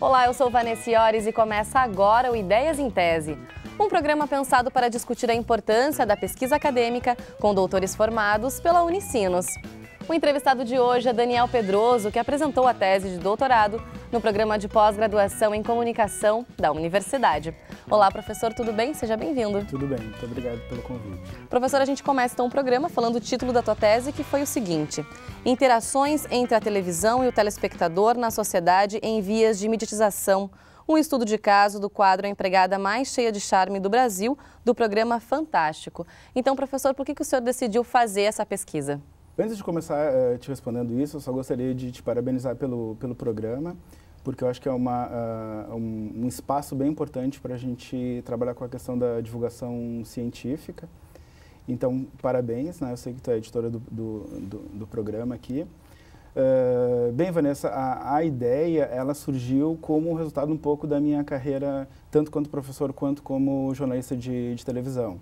Olá, eu sou Vanessa Iores e começa agora o Ideias em Tese. Um programa pensado para discutir a importância da pesquisa acadêmica com doutores formados pela Unicinos. O entrevistado de hoje é Daniel Pedroso, que apresentou a tese de doutorado no programa de pós-graduação em comunicação da universidade. Olá, professor, tudo bem? Seja bem-vindo. Tudo bem, muito obrigado pelo convite. Professor, a gente começa então o programa falando o título da tua tese, que foi o seguinte: Interações entre a televisão e o telespectador na sociedade em vias de mediatização um estudo de caso do quadro A Empregada Mais Cheia de Charme do Brasil, do programa Fantástico. Então, professor, por que, que o senhor decidiu fazer essa pesquisa? Antes de começar uh, te respondendo isso, eu só gostaria de te parabenizar pelo, pelo programa, porque eu acho que é uma, uh, um, um, espaço bem importante para a gente trabalhar com a questão da divulgação científica. Então, parabéns, né? eu sei que tu é editora do, do, do, do programa aqui. Uh, bem, Vanessa, a, a, ideia ela surgiu como resultado um pouco da minha carreira, tanto quanto professor quanto como jornalista de, de televisão.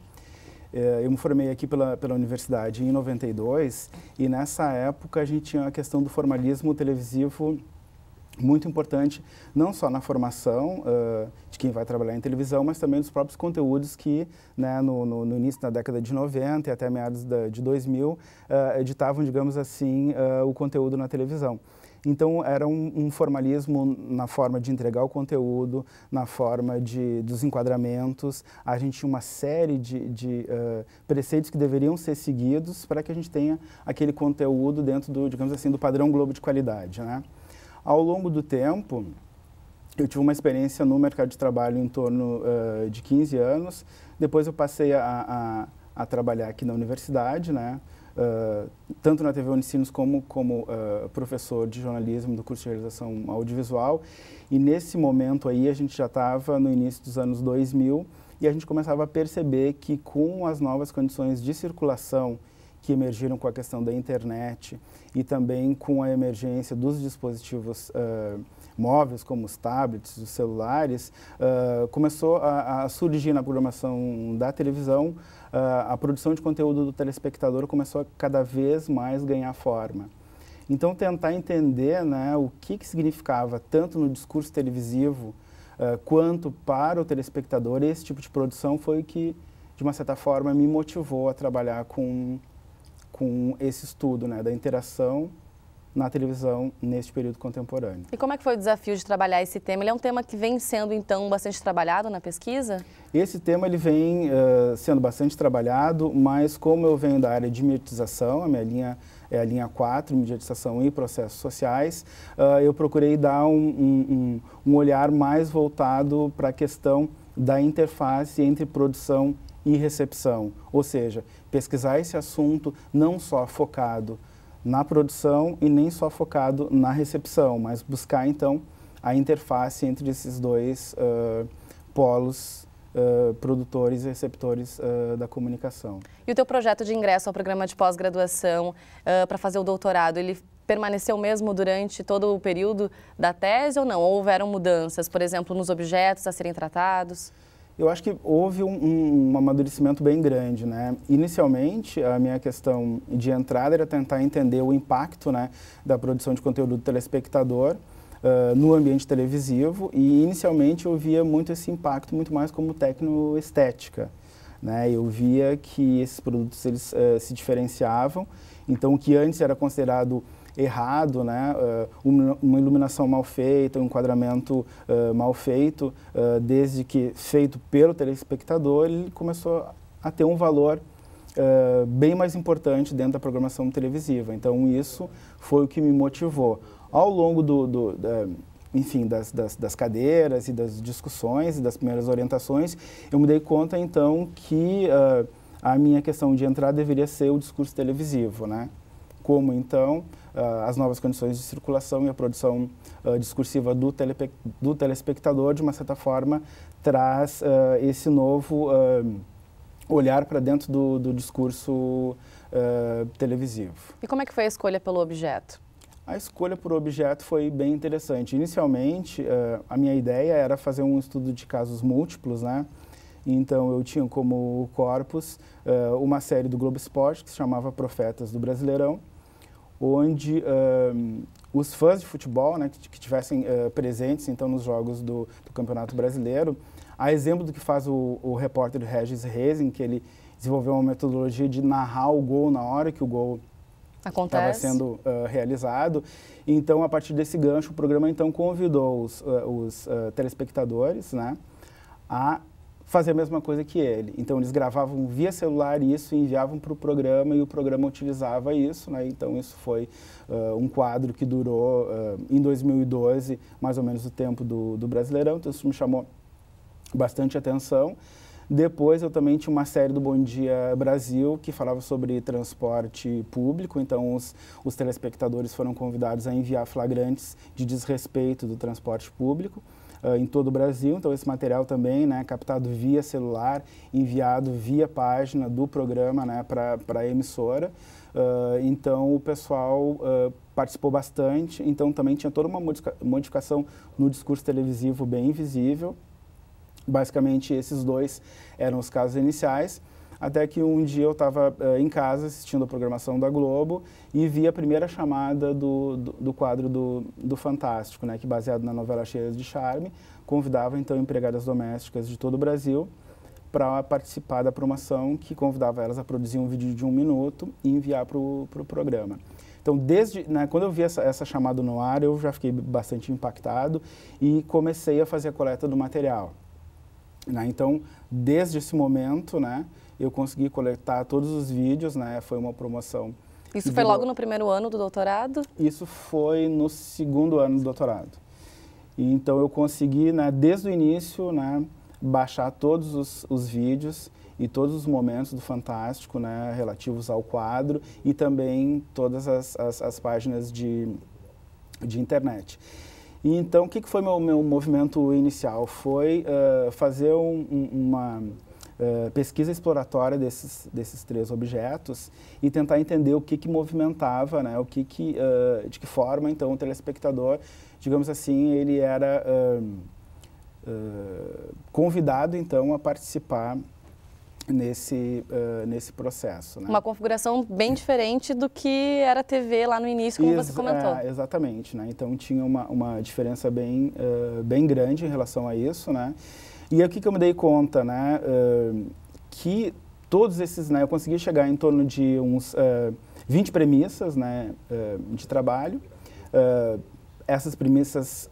Eh, eu me formei aqui pela, pela universidade em 92 e nessa época a gente tinha a questão do formalismo televisivo muito importante, não só na formação uh, de quem vai trabalhar em televisão, mas também dos próprios conteúdos que, né, no, no, no, início da década de 90 e até meados da, de 2000, uh, eh, editavam, digamos assim, uh, o conteúdo na televisão. Então, era um, um, formalismo na forma de entregar o conteúdo, na forma de, dos enquadramentos. A gente tinha uma série de, de uh, preceitos que deveriam ser seguidos para que a gente tenha aquele conteúdo dentro do, digamos assim, do padrão Globo de qualidade. Né? Ao longo do tempo, eu tive uma experiência no mercado de trabalho em torno uh, de 15 anos. Depois eu passei a, a, a trabalhar aqui na universidade, né? uh, tanto na TV Unicinos como como uh, professor de jornalismo do curso de realização audiovisual. E nesse momento aí a gente já estava no início dos anos 2000 e a gente começava a perceber que com as novas condições de circulação que emergiram com a questão da internet e também com a emergência dos dispositivos uh, móveis, como os tablets, os celulares, uh, começou a, a, surgir na programação da televisão, uh, a produção de conteúdo do telespectador começou a cada vez mais ganhar forma. Então, tentar entender né, o que, que significava, tanto no discurso televisivo, uh, quanto para o telespectador, esse tipo de produção foi o que, de uma certa forma, me motivou a trabalhar com, com esse estudo né, da interação na televisão neste período contemporâneo. E como é que foi o desafio de trabalhar esse tema? Ele é um tema que vem sendo, então, bastante trabalhado na pesquisa? Esse tema ele vem uh, sendo bastante trabalhado, mas como eu venho da área de mediatização, a minha linha é a linha 4, mediatização e processos sociais, uh, eu procurei dar um, um, um, um olhar mais voltado para a questão da interface entre produção e recepção, ou seja, pesquisar esse assunto não só focado na produção e nem só focado na recepção, mas buscar então a interface entre esses dois uh, polos Uh, produtores e receptores uh, da comunicação. E o teu projeto de ingresso ao programa de pós-graduação uh, para fazer o doutorado, ele permaneceu mesmo durante todo o período da tese ou não? Ou houveram mudanças, por exemplo, nos objetos a serem tratados? Eu acho que houve um, um, um, amadurecimento bem grande, né? Inicialmente, a minha questão de entrada era tentar entender o impacto né, da produção de conteúdo do telespectador uh, no ambiente televisivo e, inicialmente, eu via muito esse impacto muito mais como tecnoestética. Né? Eu via que esses produtos eles, uh, se diferenciavam, então o que antes era considerado errado, né? Eh, uma iluminação mal feita, um enquadramento eh, mal feito, eh, desde que feito pelo telespectador, ele começou a ter um valor Uh, bem mais importante dentro da programação televisiva. Então, isso foi o que me motivou. Ao longo do, do da, enfim, das, das, das, cadeiras e das discussões e das primeiras orientações, eu me dei conta, então, que uh, a minha questão de entrar deveria ser o discurso televisivo, né? como então ah, as novas condições de circulação e a produção ah, discursiva do, telepe, do telespectador, de uma certa forma, traz ah, esse novo olhar para dentro do, do discurso televisivo. E como é que foi a escolha pelo objeto? A escolha por objeto foi bem interessante. Inicialmente, a minha ideia era fazer um estudo de casos múltiplos, né? Então, eu tinha como corpus uma série do Globo Esporte, que se chamava Profetas do Brasileirão, onde os fãs de futebol, né, que, que tivessem uh, presentes então nos jogos do, do, Campeonato Brasileiro, a exemplo do que faz o, o repórter Regis em que ele desenvolveu uma metodologia de narrar o gol na hora que o gol estava sendo uh, realizado. Então, a partir desse gancho, o programa então convidou os, uh, os ah, telespectadores, né, a fazer a mesma coisa que ele. Então eles gravavam via celular isso e enviavam para o programa e o programa utilizava isso, né? Então isso foi uh, um quadro que durou uh, em 2012 mais ou menos o tempo do, do Brasileirão. Então isso me chamou bastante atenção. Depois eu também tinha uma série do Bom Dia Brasil que falava sobre transporte público, então os, os telespectadores foram convidados a enviar flagrantes de desrespeito do transporte público uh, em todo o Brasil. Então, esse material também é né, captado via celular, enviado via página do programa né, para a emissora. Uh, então, o pessoal uh, participou bastante. Então, também tinha toda uma modificação no discurso televisivo bem visível. Basicamente, esses dois eram os casos iniciais. Até que um dia eu estava uh, eh, em casa assistindo a programação da Globo e vi a primeira chamada do, do, do, quadro do, do Fantástico, né, que baseado na novela Cheias de Charme, convidava então empregadas domésticas de todo o Brasil para participar da promoção que convidava elas a produzir um vídeo de um minuto e enviar para o pro programa. Então, desde né, quando eu vi essa, essa, chamada no ar, eu já fiquei bastante impactado e comecei a fazer a coleta do material. Né? Então, desde esse momento, né, eu consegui coletar todos os vídeos, né? Foi uma promoção. Isso foi logo no primeiro ano do doutorado? Isso foi no segundo ano do doutorado. então eu consegui, né, desde o início, né, baixar todos os, os vídeos e todos os momentos do Fantástico, né, relativos ao quadro e também todas as, as, as páginas de, de internet. E, então, o que, que foi meu, meu movimento inicial? Foi uh, fazer um, uma, eh, pesquisa exploratória desses, desses três objetos e tentar entender o que, que movimentava, né, o que que, uh, de que forma, então, o telespectador, digamos assim, ele era uh, convidado, então, a participar nesse, uh, nesse processo. Né? Uma configuração bem diferente do que era a TV lá no início, como Ex você comentou. É, exatamente, né? Então tinha uma, uma diferença bem, uh, bem grande em relação a isso, né? E aqui que eu me dei conta, né? Uh, que todos esses, né? Eu consegui chegar em torno de uns 20 premissas, né? de trabalho. essas premissas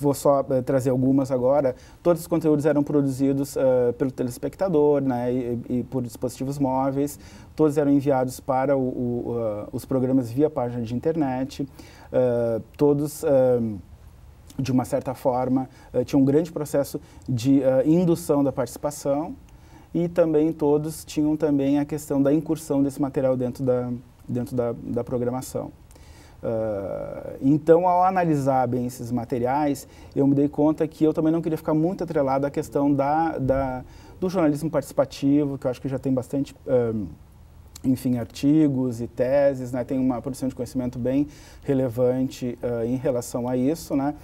vou só uh, trazer algumas agora, todos os conteúdos eram produzidos uh, pelo telespectador né, e, e, por dispositivos móveis, todos eram enviados para o, o, uh, os programas via página de internet, todos de uma certa forma, tinha um grande processo de uh, indução da participação e também todos tinham também a questão da incursão desse material dentro da, dentro da, da programação. Uh, então, ao analisar bem esses materiais, eu me dei conta que eu também não queria ficar muito atrelado à questão da, da do jornalismo participativo, que eu acho que já tem bastante, ah, enfim, artigos e teses, né? tem uma produção de conhecimento bem relevante uh, em relação a isso, né?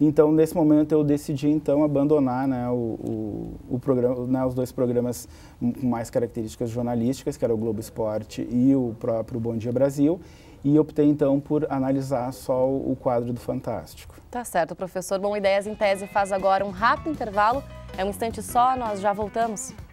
Então, nesse momento, eu decidi, então, abandonar né, o, o, o programa, né, os dois programas com mais características jornalísticas, que era o Globo Esporte e o próprio Bom Dia Brasil, e optei, então, por analisar só o quadro do Fantástico. Tá certo, professor. Bom, Ideias em Tese faz agora um rápido intervalo. É um instante só, nós já voltamos.